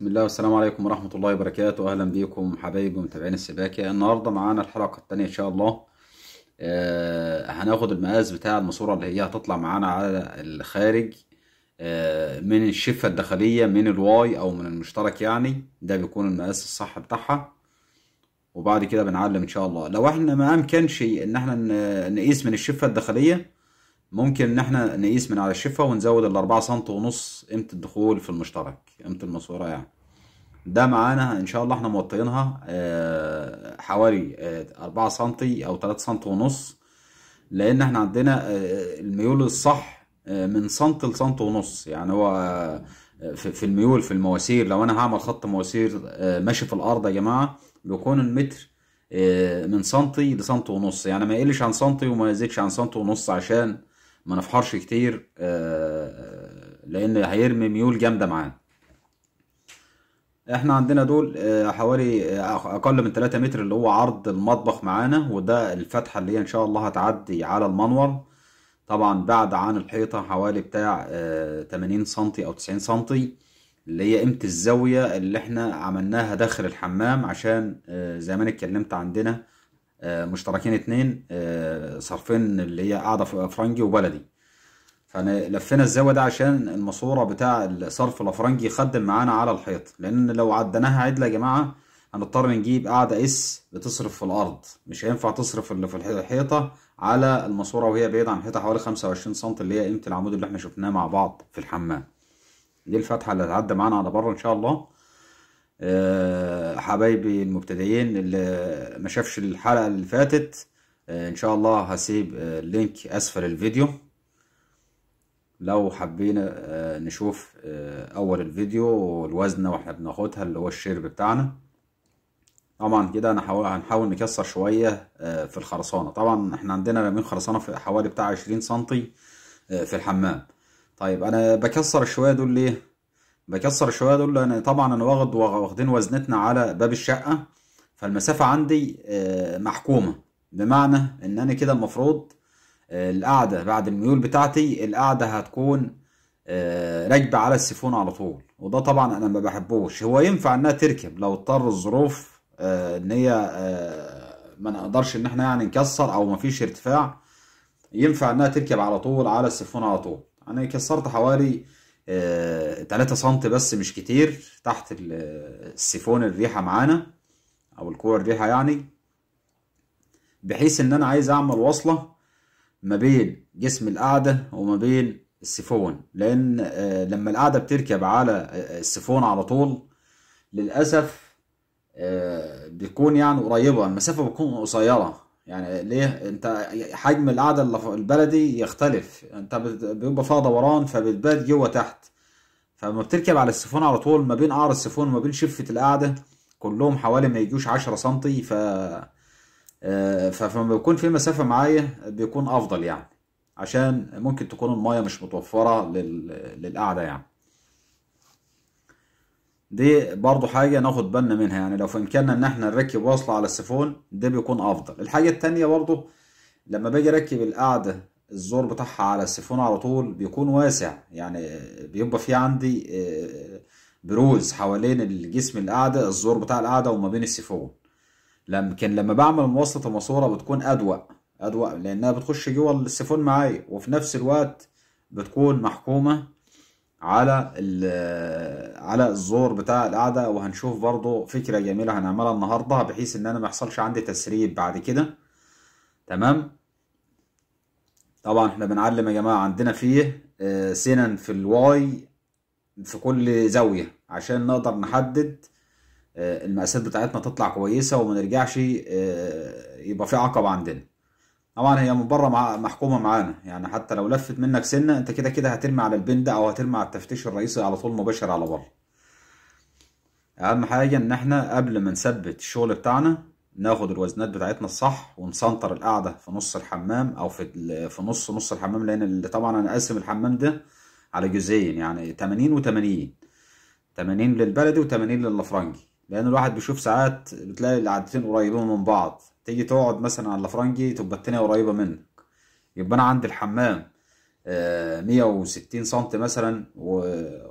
بسم الله والسلام عليكم ورحمة الله وبركاته أهلا بيكم حبايبي ومتابعين السباكة النهاردة معانا الحلقة التانية إن شاء الله آه هناخد المقاس بتاع الماسورة اللي هي هتطلع معانا على الخارج آه من الشفة الداخلية من الواي أو من المشترك يعني ده بيكون المقاس الصح بتاعها وبعد كده بنعلم إن شاء الله لو إحنا ما أمكنش إن إحنا نقيس من الشفة الداخلية ممكن ان احنا نقيس من على الشفه ونزود ال 4 سم ونص قيمه الدخول في المشترك قيمه الماسوره يعني ده معانا ان شاء الله احنا موطينها آه، حوالي 4 آه، سم او 3 سم ونص لان احنا عندنا آه، الميول الصح من سم لسم ونص يعني هو في الميول في المواسير لو انا هعمل خط مواسير ماشي في الارض يا جماعه بيكون المتر من سنتي لسنتي ونص يعني ما يقلش عن سنتي وما يزيدش عن سنتي ونص عشان ما نفحرش كتير آه، آه، لان هيرمي ميول جامده معانا احنا عندنا دول آه، حوالي اقل من 3 متر اللي هو عرض المطبخ معانا وده الفتحه اللي هي ان شاء الله هتعدي على المنور طبعا بعد عن الحيطه حوالي بتاع 80 سنتي او 90 سنتي اللي هي قيمه الزاويه اللي احنا عملناها داخل الحمام عشان زي ما انا اتكلمت عندنا آه، مشتركين اتنين آه، صرفين اللي هي قاعدة فرنجي وبلدي فانا لفينا الزاوية ده عشان الماسورة بتاع الصرف الافرنجي يخدم معانا على الحيط لان لو عديناها عدلة يا جماعة هنضطر نجيب قاعدة اس بتصرف في الارض مش هينفع تصرف اللي في الحيطة على الماسورة وهي بعيدة عن الحيطة حوالي 25 سم اللي هي قيمة العمود اللي احنا شفناه مع بعض في الحمام دي الفتحة اللي هتعدي معانا على بره ان شاء الله آه، حبايبي المبتدئين اللي ما شافش الحلقة اللي فاتت آه، ان شاء الله هسيب آه، اللينك اسفل الفيديو لو حبينا نشوف اول الفيديو والوزنة واحنا بناخدها اللي هو الشرب بتاعنا طبعا كده انا هنحاول نكسر شوية في الخرسانة طبعا احنا عندنا من خرسانة في حوالي بتاع عشرين سنتي في الحمام طيب انا بكسر الشوية دول ليه بكسر شويه دول لان طبعا انا واخد واخدين وزنتنا على باب الشقه فالمسافه عندي آه، محكومه بمعنى ان انا كده المفروض آه، القعده بعد الميول بتاعتي القعده هتكون آه، راكبه على السيفون على طول وده طبعا انا ما بحبوش هو ينفع انها تركب لو اضطر الظروف ان هي ما نقدرش ان احنا يعني نكسر او مفيش ارتفاع ينفع انها تركب على طول على السيفون على طول انا كسرت حوالي 3 آه، سم بس مش كتير تحت السيفون الريحه معانا او الكور الريحه يعني بحيث ان انا عايز اعمل وصله ما بين جسم القعده وما بين السيفون لان آه، لما القعده بتركب على آه، السيفون على طول للاسف بتكون يعني قريبه المسافه بتكون قصيره يعني ليه انت حجم القعده البلدي يختلف انت بيبقى فيها دوران فبتبات جوه تحت فلما بتركب على السيفون على طول ما بين قعر السيفون وما بين شفه القعده كلهم حوالي ما يجوش 10 سم آه، ف فلما بيكون في مسافه معايا بيكون افضل يعني عشان ممكن تكون المايه مش متوفره لل... للقعده يعني دي برضو حاجة ناخد بالنا منها يعني لو في إمكاننا إن إحنا نركب وصلة على السيفون ده بيكون أفضل الحاجة التانية برضو لما باجي أركب القاعدة الزور بتاعها على السيفون على طول بيكون واسع يعني بيبقى في عندي آه، بروز حوالين الجسم القاعدة الزور بتاع القاعدة وما بين السيفون لكن لما بعمل مواصلة الماسورة بتكون أدوأ أدوأ لأنها بتخش جوه السيفون معايا وفي نفس الوقت بتكون محكومة على على الزور بتاع القعده وهنشوف برضو فكره جميله هنعملها النهارده بحيث ان انا ما يحصلش عندي تسريب بعد كده تمام طبعا احنا بنعلم يا جماعه عندنا فيه آه، سنن في الواي في كل زاويه عشان نقدر نحدد آه، المقاسات بتاعتنا تطلع كويسه وما نرجعش آه، يبقى في عقب عندنا طبعا هي من بره مع... محكومه معانا يعني حتى لو لفت منك سنه انت كده كده هترمي على البن ده او هترمي على التفتيش الرئيسي على طول مباشر على بره اهم حاجه ان احنا قبل ما نثبت الشغل بتاعنا ناخد الوزنات بتاعتنا الصح ونسنطر القاعده في نص الحمام او في في نص نص الحمام لان اللي طبعا انا قاسم الحمام ده على جزئين يعني 80 و80 80 للبلدي و80 للفرنجي لان الواحد بيشوف ساعات بتلاقي العدتين قريبين من بعض تيجي تقعد مثلا على الافرنجي تبقى التانية قريبة منك يبقى انا عند الحمام آه، وستين سنت مثلا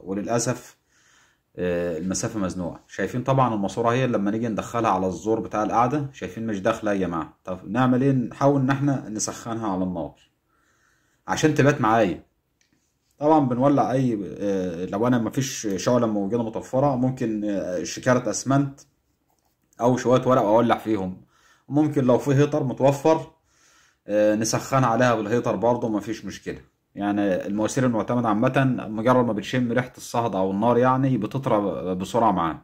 وللاسف آه، المسافه مزنوعة شايفين طبعا الماسوره هي لما نيجي ندخلها على الزور بتاع القعده شايفين مش داخله يا جماعه طب نعمل ايه نحاول ان احنا نسخنها على النار عشان تبات معايا طبعا بنولع اي آه، لو انا مفيش شعله موجوده متوفرة ممكن شكاره اسمنت او شويه ورق اولع فيهم ممكن لو في هيتر متوفر آه، نسخن عليها بالهيتر برضه مفيش مشكله يعني المواسير المعتمده عامه مجرد ما بتشم ريحه الصهد او النار يعني بتطرى بسرعه معانا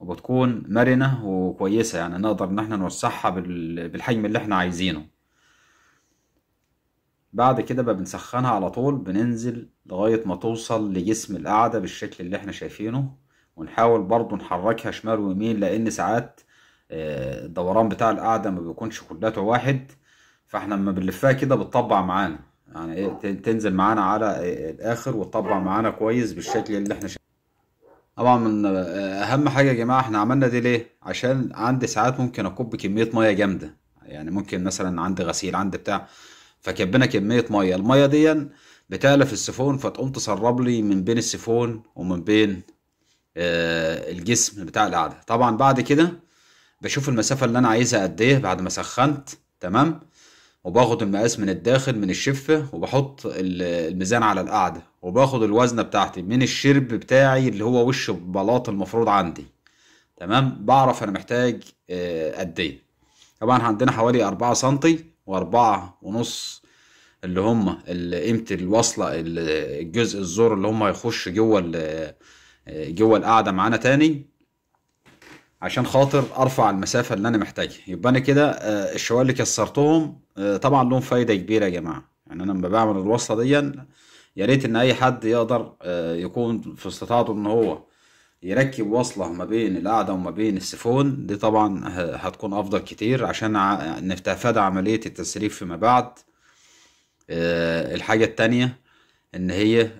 وبتكون مرنه وكويسه يعني نقدر ان احنا نوسعها بالحجم اللي احنا عايزينه بعد كده بقى بنسخنها على طول بننزل لغايه ما توصل لجسم القاعده بالشكل اللي احنا شايفينه ونحاول برضو نحركها شمال ويمين لان ساعات الدوران بتاع القعده ما بيكونش كلاته واحد فاحنا لما بنلفها كده بتطبع معانا يعني ايه تنزل معانا على الاخر وتطبع معانا كويس بالشكل اللي احنا شايفينه طبعا من آه، اهم حاجه يا جماعه احنا عملنا دي ليه عشان عندي ساعات ممكن اكب كميه ميه جامده يعني ممكن مثلا عندي غسيل عندي بتاع فكبنا كميه ميه الميه دي بتعلف السيفون فتقوم تسرب لي من بين السيفون ومن بين آه، الجسم بتاع القعده طبعا بعد كده بشوف المسافة اللي أنا عايزها قد إيه بعد ما سخنت تمام وباخد المقاس من الداخل من الشفة وبحط الميزان على القعدة وباخد الوزنة بتاعتي من الشرب بتاعي اللي هو وش البلاط المفروض عندي تمام بعرف أنا محتاج آه، قد إيه طبعا عندنا حوالي أربعة سنتي وأربعة ونص اللي هم قيمة الوصلة الجزء الزور اللي هم هيخش جوه آه، جوه القعدة معانا تاني عشان خاطر ارفع المسافه اللي انا محتاجها يبقى انا كده آه، الشوائل اللي كسرتهم آه، طبعا لهم فايده كبيره يا جماعه يعني انا لما بعمل الوصله دي يا ريت ان اي حد يقدر آه، يكون في استطاعته ان هو يركب وصله ما بين القعده وما بين السيفون دي طبعا هتكون افضل كتير عشان نتفادى عمليه التسريب فيما بعد الحاجه التانيه ان هي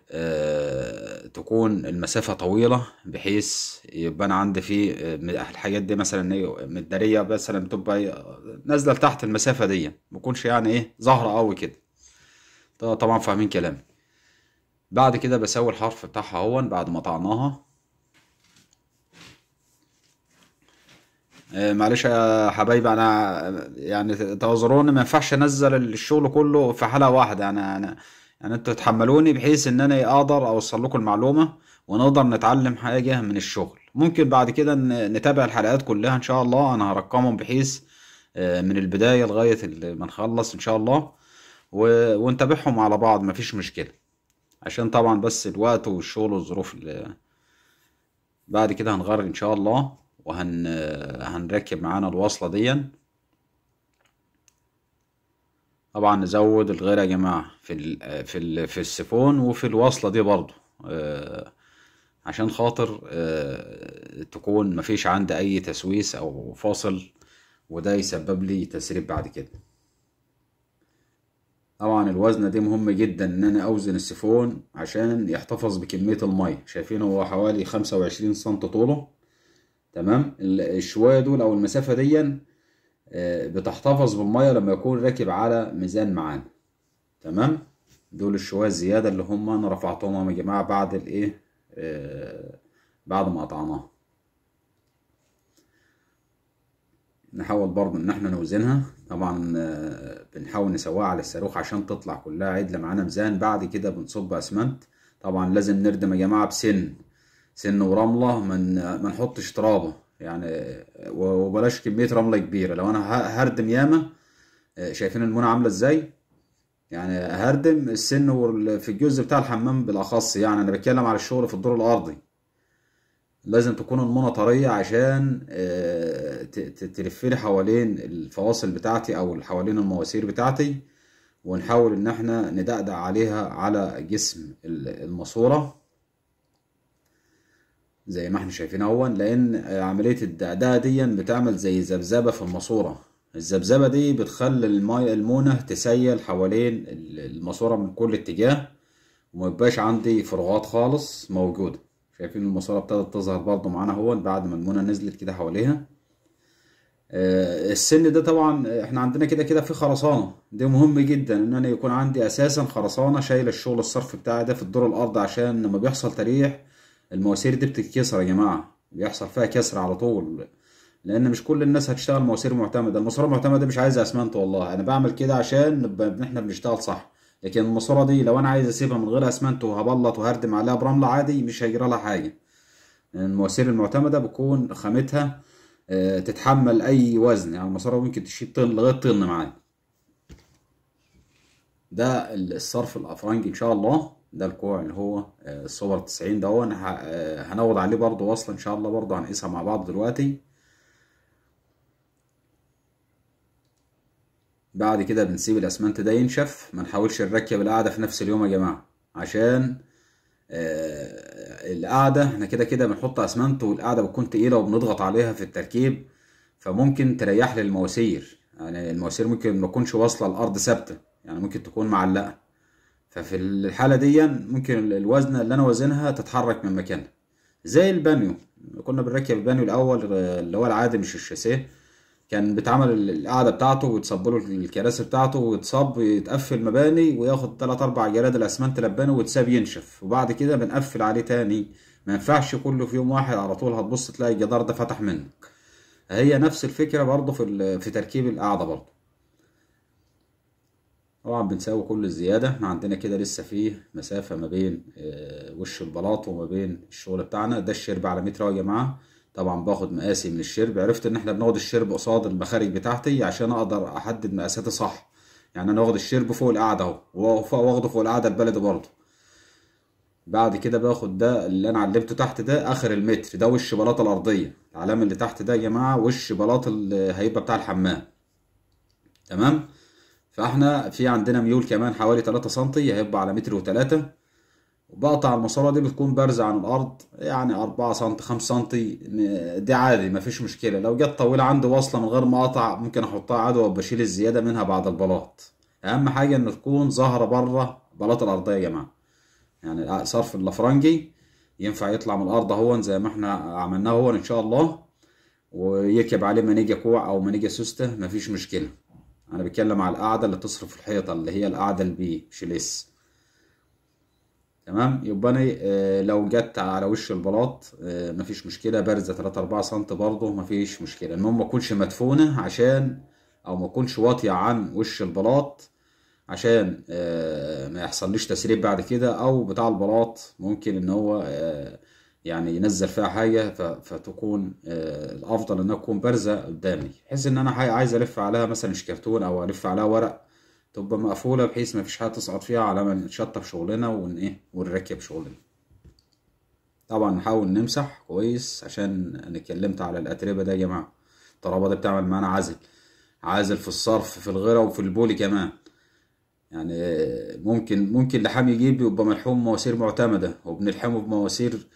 تكون المسافة طويلة بحيث يبقى أنا عندي في آه، الحاجات دي مثلا متدارية مثلا تبقى آه، نازلة لتحت المسافة دي ما يعني إيه ظاهرة أوي كده طبعا فاهمين كلامي بعد كده بسوي الحرف بتاعها اهون بعد ما طعناها آه، معلش يا حبايبي انا يعني تعذروني ما ينفعش انزل الشغل كله في حلقه واحده انا انا يعني انتوا تحملوني بحيث ان انا اقدر اوصل لكم المعلومه ونقدر نتعلم حاجه من الشغل ممكن بعد كده نتابع الحلقات كلها ان شاء الله انا هرقمهم بحيث آه، من البدايه لغايه ما نخلص ان شاء الله و... ونتابعهم على بعض مفيش مشكله عشان طبعا بس الوقت والشغل والظروف اللي بعد كده هنغير ان شاء الله وهن آه، هنركب معانا الوصله دي طبعا نزود الغير يا جماعه في الـ في الـ في السيفون وفي الوصله دي برضو آه عشان خاطر آه تكون مفيش عندي اي تسويس او فاصل وده يسبب لي تسريب بعد كده طبعا الوزنه دي مهم جدا ان انا اوزن السيفون عشان يحتفظ بكميه الميه شايفين هو حوالي خمسة وعشرين سم طوله تمام الشويه دول او المسافه دي بتحتفظ بالمية لما يكون راكب على ميزان معانا تمام دول الشوية الزيادة اللي هم انا رفعتهم يا جماعة بعد الايه آه، بعد ما قطعناها نحاول برضو ان احنا نوزنها طبعا آه، بنحاول نسويها على الصاروخ عشان تطلع كلها عدلة معانا ميزان بعد كده بنصب اسمنت طبعا لازم نردم يا جماعة بسن سن ورملة ما نحطش ترابة يعني وبلاش كميه رمله كبيره لو انا هردم ياما آه، شايفين المونه عامله ازاي يعني هردم السن في الجزء بتاع الحمام بالاخص يعني انا بتكلم على الشغل في الدور الارضي لازم تكون المونه طريه عشان آه، تلف حوالين الفواصل بتاعتي او حوالين المواسير بتاعتي ونحاول ان احنا ندقدق عليها على جسم الماسوره زي ما احنا شايفين اهون لان عمليه الدعداء دي بتعمل زي ذبذبه في الماسوره الذبذبه دي بتخلي الماء المونه تسيل حوالين الماسوره من كل اتجاه وما يبقاش عندي فراغات خالص موجوده شايفين الماسوره ابتدت تظهر برضو معانا اهون بعد ما المونه نزلت كده حواليها آه، السن ده طبعا احنا عندنا كده كده في خرسانه ده مهم جدا ان انا يكون عندي اساسا خرسانه شايله الشغل الصرف بتاعي ده في الدور الارض عشان لما بيحصل تريح المواسير دي بتتكسر يا جماعه بيحصل فيها كسر على طول لان مش كل الناس هتشتغل مواسير معتمده الماسوره المعتمده مش عايزه اسمنت والله انا بعمل كده عشان نبقى احنا بنشتغل صح لكن الماسوره دي لو انا عايز اسيبها من غير اسمنت وهبلط وهردم عليها برمله عادي مش هيجرى لها حاجه المواسير المعتمده بتكون خامتها آه، تتحمل اي وزن يعني المساره ممكن تشيل طن لغايه طن معايا ده الصرف الافرنجي ان شاء الله ده الكوع اللي هو السوبر آه، 90 ده هو آه، هنوض عليه برضو وصلة ان شاء الله برضو هنقيسها مع بعض دلوقتي بعد كده بنسيب الاسمنت ده ينشف ما نحاولش نركب القاعدة في نفس اليوم يا جماعة عشان آه، القاعدة احنا كده كده بنحط اسمنت والقاعدة بتكون تقيلة وبنضغط عليها في التركيب فممكن تريح للمواسير يعني المواسير ممكن ما تكونش واصلة الارض ثابتة يعني ممكن تكون معلقة ففي الحالة دي ممكن الوزنة اللي أنا وزنها تتحرك من مكانها زي البانيو كنا بنركب البانيو الأول اللي هو العادي مش الشاسيه كان بيتعمل القاعدة بتاعته ويتصب له الكراسي بتاعته ويتصب ويتقفل مباني وياخد تلات أربع جراد الأسمنت لبانه ويتساب ينشف وبعد كده بنقفل عليه تاني ما ينفعش كله في يوم واحد على طول هتبص تلاقي الجدار ده فتح منك هي نفس الفكرة برضه في في تركيب القاعدة برضه طبعا بنساوي كل الزيادة احنا عندنا كده لسه فيه مسافة ما بين اه وش البلاط وما بين الشغل بتاعنا ده الشرب على متر اهو يا جماعة طبعا باخد مقاسي من الشرب عرفت ان احنا بناخد الشرب قصاد المخارج بتاعتي عشان اقدر احدد مقاساتي صح يعني انا واخد الشرب فوق القعدة اهو واخده فوق القعدة البلدي برضه بعد كده باخد ده اللي انا علمته تحت ده اخر المتر ده وش بلاطة الارضية العلامة اللي تحت ده يا جماعة وش بلاط اللي هيبقى بتاع الحمام تمام فاحنا في عندنا ميول كمان حوالي 3 سم هيبقى على متر وتلاتة وبقطع المسارة دي بتكون بارزة عن الأرض يعني أربعة سم خمسة سم دي عادي مفيش مشكلة لو جت طويلة عندي واصلة من غير ما أقطع ممكن أحطها عادي وبشيل الزيادة منها بعد البلاط أهم حاجة إن تكون ظاهرة بره بلاط الأرضية يا جماعة يعني صرف اللفرنجي ينفع يطلع من الأرض اهون زي ما احنا عملناه اهون إن شاء الله ويركب عليه منيجا كوع أو منيجا سوستة مفيش مشكلة انا بتكلم على القاعده اللي تصرف الحيطه اللي هي القاعده البي مش الاس تمام يبقى انا آه، لو جت على وش البلاط آه، مفيش مشكله بارزه 3 4 سم برضه مفيش مشكله المهم ما تكونش مدفونه عشان او ما تكونش واطيه عن وش البلاط عشان آه، ما يحصلش تسريب بعد كده او بتاع البلاط ممكن ان هو يعني ينزل فيها حاجه فتكون آه، الافضل انها تكون بارزه قدامي بحيث ان انا عايز الف عليها مثلا شكرتون او الف عليها ورق تبقى مقفوله بحيث ما فيش حاجه تصعد فيها على ما نشطب شغلنا ون ايه ونركب شغلنا طبعا نحاول نمسح كويس عشان انا اتكلمت على الاتربه ده يا جماعه الطلبه دي بتعمل معانا عزل عازل في الصرف في الغيره وفي البولي كمان يعني ممكن ممكن لحام يجيب يبقى ملحوم مواسير معتمده وبنلحمه بمواسير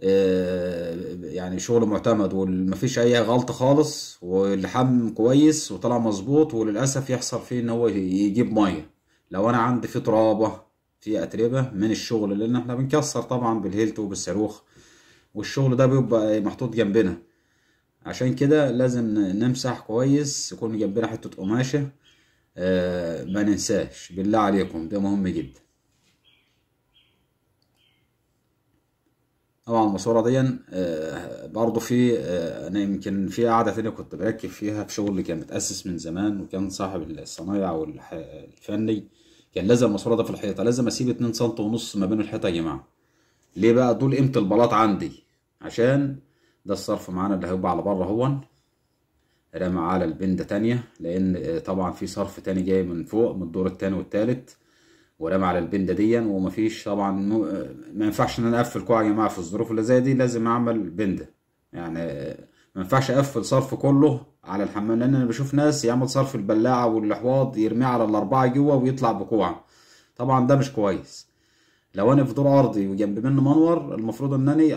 آه، يعني شغل معتمد ومفيش اي غلط خالص واللحم كويس وطلع مظبوط وللاسف يحصل فيه ان هو يجيب ميه لو انا عندي في ترابه في اتربه من الشغل لان احنا بنكسر طبعا بالهيلت وبالصاروخ والشغل ده بيبقى محطوط جنبنا عشان كده لازم نمسح كويس يكون جنبنا حته قماشه آه، ما ننساش بالله عليكم ده مهم جدا طبعا المصورة دي آه، برضه في آه، انا يمكن في قاعده تانية كنت بركب فيها في شغل كان متاسس من زمان وكان صاحب الصنايع والفني كان لازم المصورة ده في الحيطه لازم اسيب اتنين سم ونص ما بين الحيطه يا جماعه ليه بقى دول قيمه البلاط عندي عشان ده الصرف معانا اللي هيبقى على بره هون رمى على البنده تانية لان آه، طبعا في صرف تاني جاي من فوق من الدور التاني والتالت ورمى على البنده دي ومفيش طبعا ما ينفعش ان انا اقفل كوع يا جماعه في الظروف اللي زي دي لازم اعمل بنده يعني ما ينفعش اقفل صرف كله على الحمام لان انا بشوف ناس يعمل صرف البلاعه والحواض يرميه على الاربعه جوه ويطلع بكوعه طبعا ده مش كويس لو انا في دور ارضي وجنب منه منور المفروض ان انا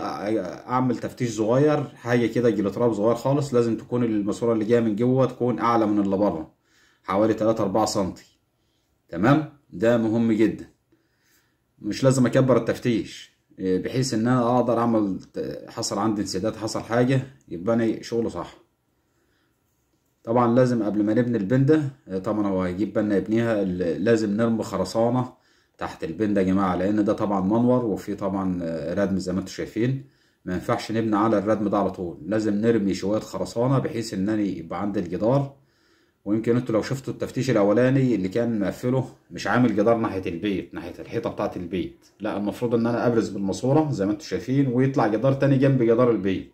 اعمل تفتيش صغير حاجه كده جلوتراب صغير خالص لازم تكون الماسوره اللي جايه من جوه تكون اعلى من اللي بره حوالي 3 4 سنتي تمام ده مهم جدا مش لازم اكبر التفتيش آه، بحيث ان انا اقدر اعمل حصل عندي انسداد حصل حاجه يبقى انا شغله صح طبعا لازم قبل ما نبني البنده آه، طبعا هو هيجيب بالنا يبنيها لازم نرمي خرسانه تحت البنده يا جماعه لان ده طبعا منور وفيه طبعا آه، ردم زي ما انتم شايفين ما ينفعش نبني على الردم ده على طول لازم نرمي شويه خرسانه بحيث ان انا يبقى عندي الجدار ويمكن انتوا لو شفتوا التفتيش الاولاني اللي كان مقفله مش عامل جدار ناحيه البيت ناحيه الحيطه بتاعه البيت لا المفروض ان انا ابرز بالماسوره زي ما انتوا شايفين ويطلع جدار تاني جنب جدار البيت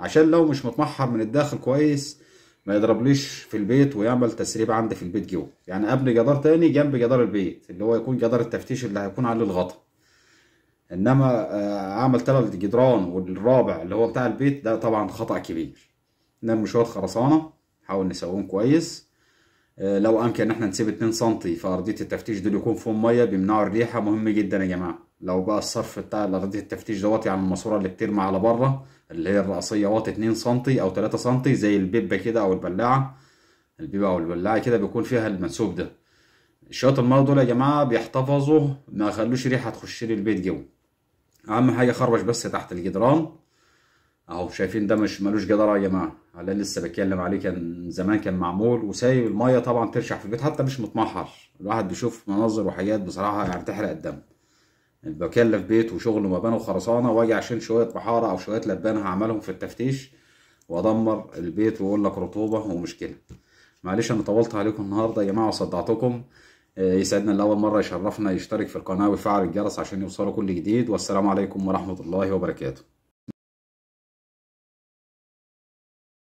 عشان لو مش متمحر من الداخل كويس ما يضربليش في البيت ويعمل تسريب عندي في البيت جوه يعني ابني جدار تاني جنب جدار البيت اللي هو يكون جدار التفتيش اللي هيكون عليه الغطا انما آه، اعمل ثلاث جدران والرابع اللي هو بتاع البيت ده طبعا خطا كبير نرمي شويه خرسانه نحاول نسويهم كويس آه، لو امكن ان احنا نسيب 2 سم في ارضيه التفتيش دول يكون فيهم ميه بيمنعوا الريحه مهم جدا يا جماعه لو بقى الصرف بتاع ارضيه التفتيش دوت يعني الماسوره اللي بترمى على بره اللي هي الرأسيه واط 2 سم او 3 سم زي البيبه كده او البلاعه البيبه او البلاعه كده بيكون فيها المنسوب ده الشوط الميه دول يا جماعه بيحتفظوا ما يخلوش ريحه تخش لي البيت جوه اهم حاجه خربش بس تحت الجدران اهو شايفين ده مش ملوش جدارة يا جماعة على لسه بتكلم عليه كان زمان كان معمول وسايب المية طبعا ترشح في البيت حتى مش متمحر الواحد بيشوف مناظر وحاجات بصراحة يعني تحرق الدم يعني بكلف بيت وشغل ومباني وخرسانة واجي عشان شوية بحارة او شوية لبان هعملهم في التفتيش وادمر البيت واقول لك رطوبة ومشكلة معلش انا طولت عليكم النهاردة يا جماعة وصدعتكم إيه، يسعدنا اللي اول مرة يشرفنا يشترك في القناة ويفعل الجرس عشان يوصله كل جديد والسلام عليكم ورحمة الله وبركاته